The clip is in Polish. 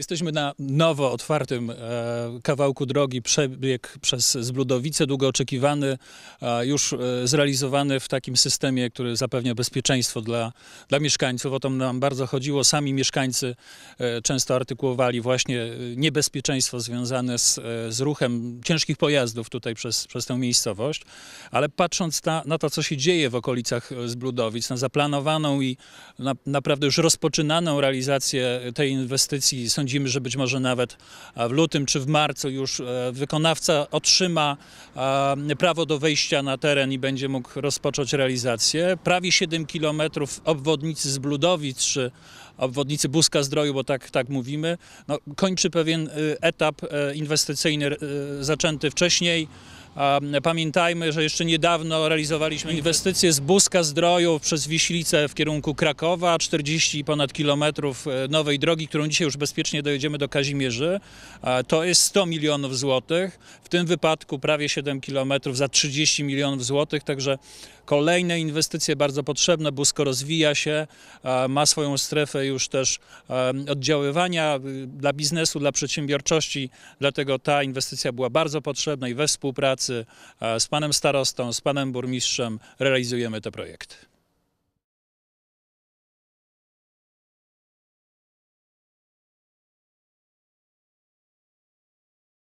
Jesteśmy na nowo otwartym e, kawałku drogi, przebieg przez Zbludowice, długo oczekiwany, e, już e, zrealizowany w takim systemie, który zapewnia bezpieczeństwo dla, dla mieszkańców. O to nam bardzo chodziło. Sami mieszkańcy e, często artykułowali właśnie e, niebezpieczeństwo związane z, e, z ruchem ciężkich pojazdów tutaj przez, przez tę miejscowość. Ale patrząc na, na to, co się dzieje w okolicach Zbludowic, na zaplanowaną i na, naprawdę już rozpoczynaną realizację tej inwestycji sądzimy, sądzimy, że być może nawet e, w lutym czy w marcu już e, wykonawca otrzyma e, prawo do wejścia na teren i będzie mógł rozpocząć realizację. Prawie 7 km obwodnicy z Bludowic czy obwodnicy Buska Zdroju, bo tak, tak mówimy, no, kończy pewien y, etap inwestycyjny y, zaczęty wcześniej. Pamiętajmy, że jeszcze niedawno realizowaliśmy inwestycje z Buska zdroju przez Wiślicę w kierunku Krakowa, 40 ponad kilometrów e, nowej drogi, którą dzisiaj już bezpiecznie dojedziemy do Kazimierzy. To jest 100 milionów złotych, w tym wypadku prawie 7 kilometrów za 30 milionów złotych, także kolejne inwestycje bardzo potrzebne. Busko rozwija się, ma swoją strefę już też oddziaływania y, dla biznesu, dla przedsiębiorczości, dlatego ta inwestycja była bardzo potrzebna i we współpracy współpracy e, z panem starostą, z panem burmistrzem realizujemy te projekty.